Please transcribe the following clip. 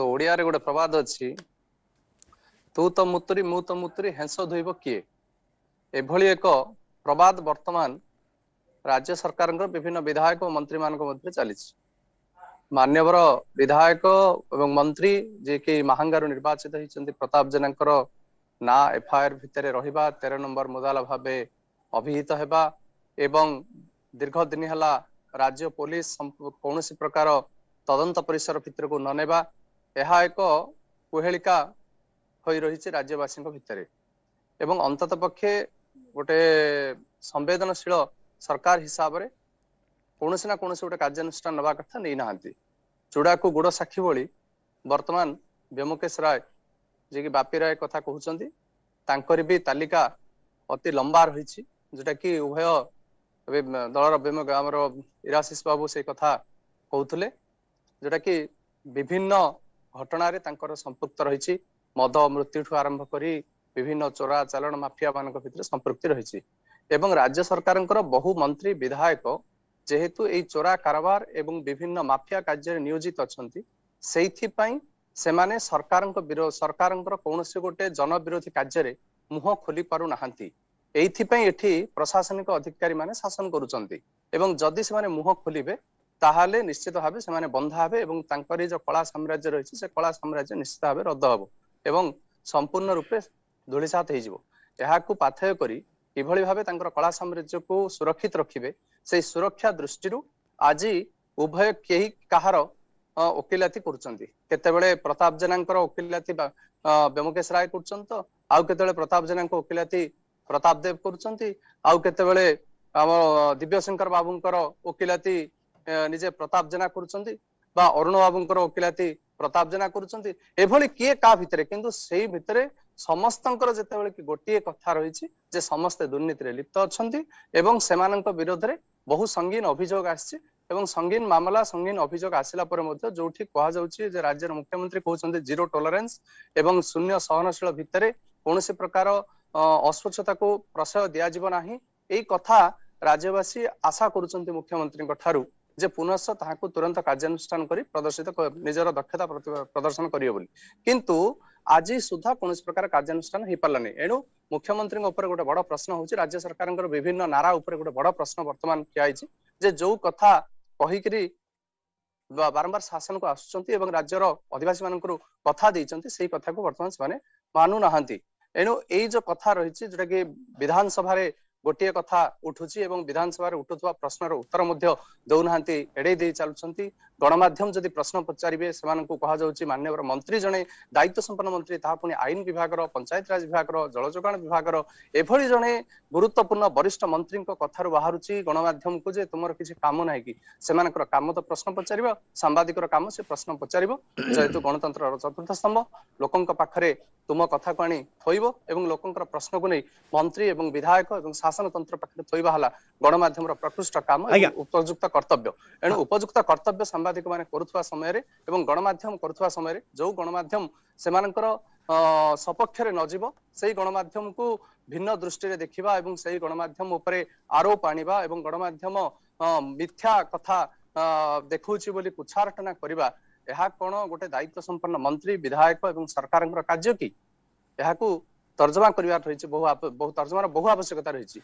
ଓଡ଼ିଆରେ ଗୋଟେ ପ୍ରବାଦ ଅଛି ତୁ ତ ମୁତୁରୀ ମୁଁ ତ ମୁତୁରୀ ହେଁସ ଧୋଇବ କିଏ ଏଭଳି ଏକ ପ୍ରବାଦ ବର୍ତ୍ତମାନ ରାଜ୍ୟ ସରକାରଙ୍କର ବିଭିନ୍ନ ବିଧାୟକ ଓ ମନ୍ତ୍ରୀମାନଙ୍କ ମଧ୍ୟରେ ଚାଲିଛି ମାନ୍ୟବର ବିଧାୟକ ଏବଂ ମନ୍ତ୍ରୀ ଯିଏକି ମାହାଙ୍ଗାରୁ ନିର୍ବାଚିତ ହେଇଛନ୍ତି ପ୍ରତାପ ଜେନାଙ୍କର ନା ଏଫଆଇଆର ଭିତରେ ରହିବା ତେର ନମ୍ବର ମୁଦାଲ ଭାବେ ଅଭିହିତ ହେବା ଏବଂ ଦୀର୍ଘ ଦିନ ହେଲା ରାଜ୍ୟ ପୋଲିସ କୌଣସି ପ୍ରକାର ତଦନ୍ତ ପରିସର ଭିତରକୁ ନ ନେବା ଏହା ଏକ କୁହେଳିକା ହୋଇ ରହିଛି ରାଜ୍ୟବାସୀଙ୍କ ଭିତରେ ଏବଂ ଅନ୍ତତଃ ପକ୍ଷେ ଗୋଟେ ସମ୍ବେଦନଶୀଳ ସରକାର ହିସାବରେ କୌଣସି ନା କୌଣସି ଗୋଟେ କାର୍ଯ୍ୟାନୁଷ୍ଠାନ ନେବା କଥା ନେଇନାହାନ୍ତି ଚୂଡାକୁ ଗୁଡ଼ ସାକ୍ଷୀ ଭଳି ବର୍ତ୍ତମାନ ବ୍ୟୋମକେଶ ରାୟ ଯିଏକି ବାପି ରାୟ କଥା କହୁଛନ୍ତି ତାଙ୍କର ବି ତାଲିକା ଅତି ଲମ୍ବା ରହିଛି ଯୋଉଟାକି ଉଭୟ ଏବେ ଦଳର ଆମର ଇରାଶିଷ ବାବୁ ସେ କଥା କହୁଥିଲେ ଯୋଉଟାକି ବିଭିନ୍ନ ଘଟଣାରେ ତାଙ୍କର ସମ୍ପୃକ୍ତ ରହିଛି ମଦ ମୃତ୍ୟୁଠୁ ଆରମ୍ଭ କରି ବିଭିନ୍ନ ଚୋରା ଚାଲାଣ ମାଫିଆ ମାନଙ୍କ ଭିତରେ ସମ୍ପୃକ୍ତି ରହିଛି ଏବଂ ରାଜ୍ୟ ସରକାରଙ୍କର ବହୁ ମନ୍ତ୍ରୀ ବିଧାୟକ ଯେହେତୁ ଏଇ ଚୋରା କାରବାର ଏବଂ ବିଭିନ୍ନ ମାଫିଆ କାର୍ଯ୍ୟରେ ନିୟୋଜିତ ଅଛନ୍ତି ସେଇଥିପାଇଁ ସେମାନେ ସରକାରଙ୍କ ବିରୋଧ ସରକାରଙ୍କର କୌଣସି ଗୋଟେ ଜନବିରୋଧୀ କାର୍ଯ୍ୟରେ ମୁହଁ ଖୋଲି ପାରୁନାହାନ୍ତି ଏଇଥିପାଇଁ ଏଠି ପ୍ରଶାସନିକ ଅଧିକାରୀମାନେ ଶାସନ କରୁଛନ୍ତି ଏବଂ ଯଦି ସେମାନେ ମୁହଁ ଖୋଲିବେ ତାହେଲେ ନିଶ୍ଚିତ ଭାବେ ସେମାନେ ବନ୍ଧା ହେବେ ଏବଂ ତାଙ୍କର ଏଇ ଯୋଉ କଳା ସାମ୍ରାଜ୍ୟ ରହିଛି ସେ କଳା ସାମ୍ରାଜ୍ୟ ନିଶ୍ଚିତ ଭାବେ ରଦ୍ଦ ହେବ ଏବଂ ସମ୍ପୂର୍ଣ୍ଣ ରୂପେ ଧୂଳିସାତ ହେଇଯିବ ଏହାକୁ ପାଥୟ କରି କିଭଳି ଭାବେ ତାଙ୍କର କଳା ସାମ୍ରାଜ୍ୟକୁ ସୁରକ୍ଷିତ ରଖିବେ ସେଇ ସୁରକ୍ଷା ଦୃଷ୍ଟିରୁ ଆଜି ଉଭୟ କେହି କାହାର ଓକିଲାତି କରୁଛନ୍ତି କେତେବେଳେ ପ୍ରତାପ ଜେନାଙ୍କର ଓକିଲାତି ବ୍ୟୋମକେଶ ରାୟ କରୁଛନ୍ତି ତ ଆଉ କେତେବେଳେ ପ୍ରତାପ ଜେନାଙ୍କ ଓକିଲାତି ପ୍ରତାପ ଦେବ କରୁଛନ୍ତି ଆଉ କେତେବେଳେ ଆମ ଦିବ୍ୟଶଙ୍କର ବାବୁଙ୍କର ଓକିଲାତି ନିଜେ ପ୍ରତାପ ଜେନା କରୁଛନ୍ତି ବା ଅରୁଣ ବାବୁଙ୍କର ଓକିଲାତି ପ୍ରତାପ ଜେନା କରୁଛନ୍ତି ଏଭଳି କିଏ କାହା ଭିତରେ କିନ୍ତୁ ସେଇ ଭିତରେ ସମସ୍ତଙ୍କର ଯେତେବେଳେ କି ଗୋଟିଏ କଥା ରହିଛି ଯେ ସମସ୍ତେ ଦୁର୍ନୀତିରେ ଲିପ୍ତ ଅଛନ୍ତି ଏବଂ ସେମାନଙ୍କ ବିରୋଧରେ ବହୁ ସଙ୍ଗୀନ ଅଭିଯୋଗ ଆସିଛି ଏବଂ ସଙ୍ଗୀନ ମାମଲା ସଙ୍ଗୀନ ଅଭିଯୋଗ ଆସିଲା ପରେ ମଧ୍ୟ ଯୋଉଠି କୁହାଯାଉଛି ଯେ ରାଜ୍ୟର ମୁଖ୍ୟମନ୍ତ୍ରୀ କହୁଛନ୍ତି ଜିରୋ ଟଲରେନ୍ସ ଏବଂ ଶୂନ୍ୟ ସହନଶୀଳ ଭିତରେ କୌଣସି ପ୍ରକାର ଅସ୍ୱଚ୍ଛତାକୁ ପ୍ରଶୟ ଦିଆଯିବ ନାହିଁ ଏଇ କଥା ରାଜ୍ୟବାସୀ ଆଶା କରୁଛନ୍ତି ମୁଖ୍ୟମନ୍ତ୍ରୀଙ୍କ ଠାରୁ ଯେ ପୁନଶ ତାହାକୁ ତୁରନ୍ତ କାର୍ଯ୍ୟାନୁଷ୍ଠାନ କରି ପ୍ରଦର୍ଶିତ ନିଜର ଦକ୍ଷତା ପ୍ରଦର୍ଶନ କରିବେ ବୋଲି କିନ୍ତୁ ଆଜି ସୁଦ୍ଧା କୌଣସି ପ୍ରକାର କାର୍ଯ୍ୟାନୁଷ୍ଠାନ ହେଇପାରିଲାନି ଏଣୁ ମୁଖ୍ୟମନ୍ତ୍ରୀଙ୍କ ଉପରେ ଗୋଟେ ବଡ ପ୍ରଶ୍ନ ହଉଛି ରାଜ୍ୟ ସରକାରଙ୍କର ବିଭିନ୍ନ ନାରା ଉପରେ ଗୋଟେ ବଡ ପ୍ରଶ୍ନ ବର୍ତ୍ତମାନ ଠିଆ ହେଇଛି ଯେ ଯୋଉ କଥା କହିକିରି ବାରମ୍ବାର ଶାସନକୁ ଆସୁଛନ୍ତି ଏବଂ ରାଜ୍ୟର ଅଧିବାସୀ ମାନଙ୍କୁ କଥା ଦେଇଛନ୍ତି ସେଇ କଥାକୁ ବର୍ତ୍ତମାନ ସେମାନେ ମାନୁନାହାନ୍ତି ଏଣୁ ଏଇ ଯୋଉ କଥା ରହିଛି ଯୋଉଟା କି ବିଧାନସଭାରେ ଗୋଟିଏ କଥା ଉଠୁଛି ଏବଂ ବିଧାନସଭାରେ ଉଠୁଥିବା ପ୍ରଶ୍ନର ଉତ୍ତର ମଧ୍ୟ ଦେଉନାହାନ୍ତି ଏଡେଇ ଦେଇ ଚାଲୁଛନ୍ତି ଗଣମାଧ୍ୟମ ଯଦି ପ୍ରଶ୍ନ ପଚାରିବେ ସେମାନଙ୍କୁ କୁହାଯାଉଛି ମାନ୍ୟବର ମନ୍ତ୍ରୀ ଜଣେ ଦାୟିତ୍ୱ ସମ୍ପନ୍ନ ମନ୍ତ୍ରୀ ତାହା ପୁଣି ଆଇନ ବିଭାଗର ପଞ୍ଚାୟତିରାଜ ବିଭାଗର ଜଳ ଯୋଗାଣ ବିଭାଗର ଏଭଳି ଜଣେ ଗୁରୁତ୍ୱପୂର୍ଣ୍ଣ ବରିଷ୍ଠ ମନ୍ତ୍ରୀଙ୍କ କଥାରୁ ବାହାରୁଛି ଗଣମାଧ୍ୟମକୁ ଯେ ତୁମର କିଛି କାମ ନାହିଁ କି ସେମାନଙ୍କର କାମ ତ ପ୍ରଶ୍ନ ପଚାରିବ ସାମ୍ବାଦିକର କାମ ସେ ପ୍ରଶ୍ନ ପଚାରିବ ଯେହେତୁ ଗଣତନ୍ତ୍ରର ଚତୁର୍ଥ ସ୍ତମ୍ଭ ଲୋକଙ୍କ ପାଖରେ ତୁମ କଥାକୁ ଆଣି ଥୋଇବ ଏବଂ ଲୋକଙ୍କର ପ୍ରଶ୍ନକୁ ନେଇ ମନ୍ତ୍ରୀ ଏବଂ ବିଧାୟକ ଏବଂ ଶାସନତନ୍ତ୍ର ପାଖରେ ଥୋଇବା ହେଲା ଗଣମାଧ୍ୟମର ପ୍ରକୃଷ୍ଟ କାମ ଏବଂ ଉପଯୁକ୍ତ କର୍ତ୍ତବ୍ୟ ଏଣୁ ଉପଯୁକ୍ତ କର୍ତ୍ତବ୍ୟ ସାମ୍ବାଦିକମାନେ କରୁଥିବା ସମୟରେ ଏବଂ ଗଣମାଧ୍ୟମ କରୁଥିବା ସମୟରେ ଯୋଉ ଗଣମାଧ୍ୟମ ସେମାନଙ୍କର ସପକ୍ଷରେ ନଯିବ ସେଇ ଗଣମାଧ୍ୟମକୁ ଭିନ୍ନ ଦୃଷ୍ଟିରେ ଦେଖିବା ଏବଂ ସେଇ ଗଣମାଧ୍ୟମ ଉପରେ ଆରୋପ ଆଣିବା ଏବଂ ଗଣମାଧ୍ୟମ ମିଥ୍ୟା କଥା ଦେଖଉଛି ବୋଲି କୁଛାରଟନା କରିବା ଏହା କ'ଣ ଗୋଟେ ଦାୟିତ୍ୱ ସମ୍ପନ୍ନ ମନ୍ତ୍ରୀ ବିଧାୟକ ଏବଂ ସରକାରଙ୍କର କାର୍ଯ୍ୟ କି ଏହାକୁ তর্জমা করিবার রয়েছে বহু বহু তর্জমার বহু আবশ্যকতা রয়েছে